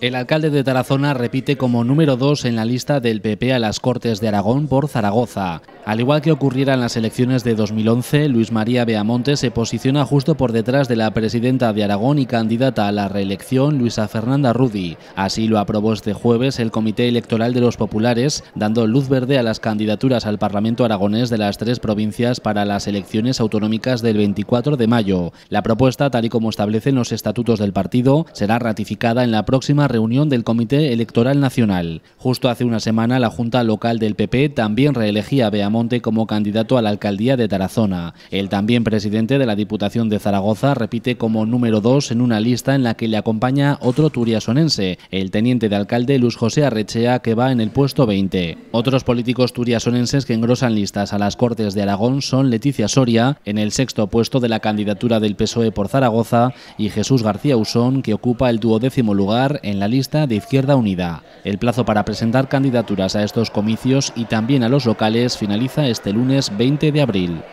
El alcalde de Tarazona repite como número dos en la lista del PP a las Cortes de Aragón por Zaragoza. Al igual que ocurriera en las elecciones de 2011, Luis María Beamonte se posiciona justo por detrás de la presidenta de Aragón y candidata a la reelección, Luisa Fernanda Rudi. Así lo aprobó este jueves el Comité Electoral de los Populares, dando luz verde a las candidaturas al Parlamento aragonés de las tres provincias para las elecciones autonómicas del 24 de mayo. La propuesta, tal y como establecen los estatutos del partido, será ratificada en la próxima reunión del Comité Electoral Nacional. Justo hace una semana, la Junta Local del PP también reelegía a como candidato a la alcaldía de Tarazona. El también presidente de la Diputación de Zaragoza repite como número dos en una lista en la que le acompaña otro turiasonense, el teniente de alcalde Luis José Arrechea, que va en el puesto 20. Otros políticos turiasonenses que engrosan listas a las Cortes de Aragón son Leticia Soria, en el sexto puesto de la candidatura del PSOE por Zaragoza, y Jesús García Usón, que ocupa el duodécimo lugar en la lista de Izquierda Unida. El plazo para presentar candidaturas a estos comicios y también a los locales finaliza este lunes 20 de abril.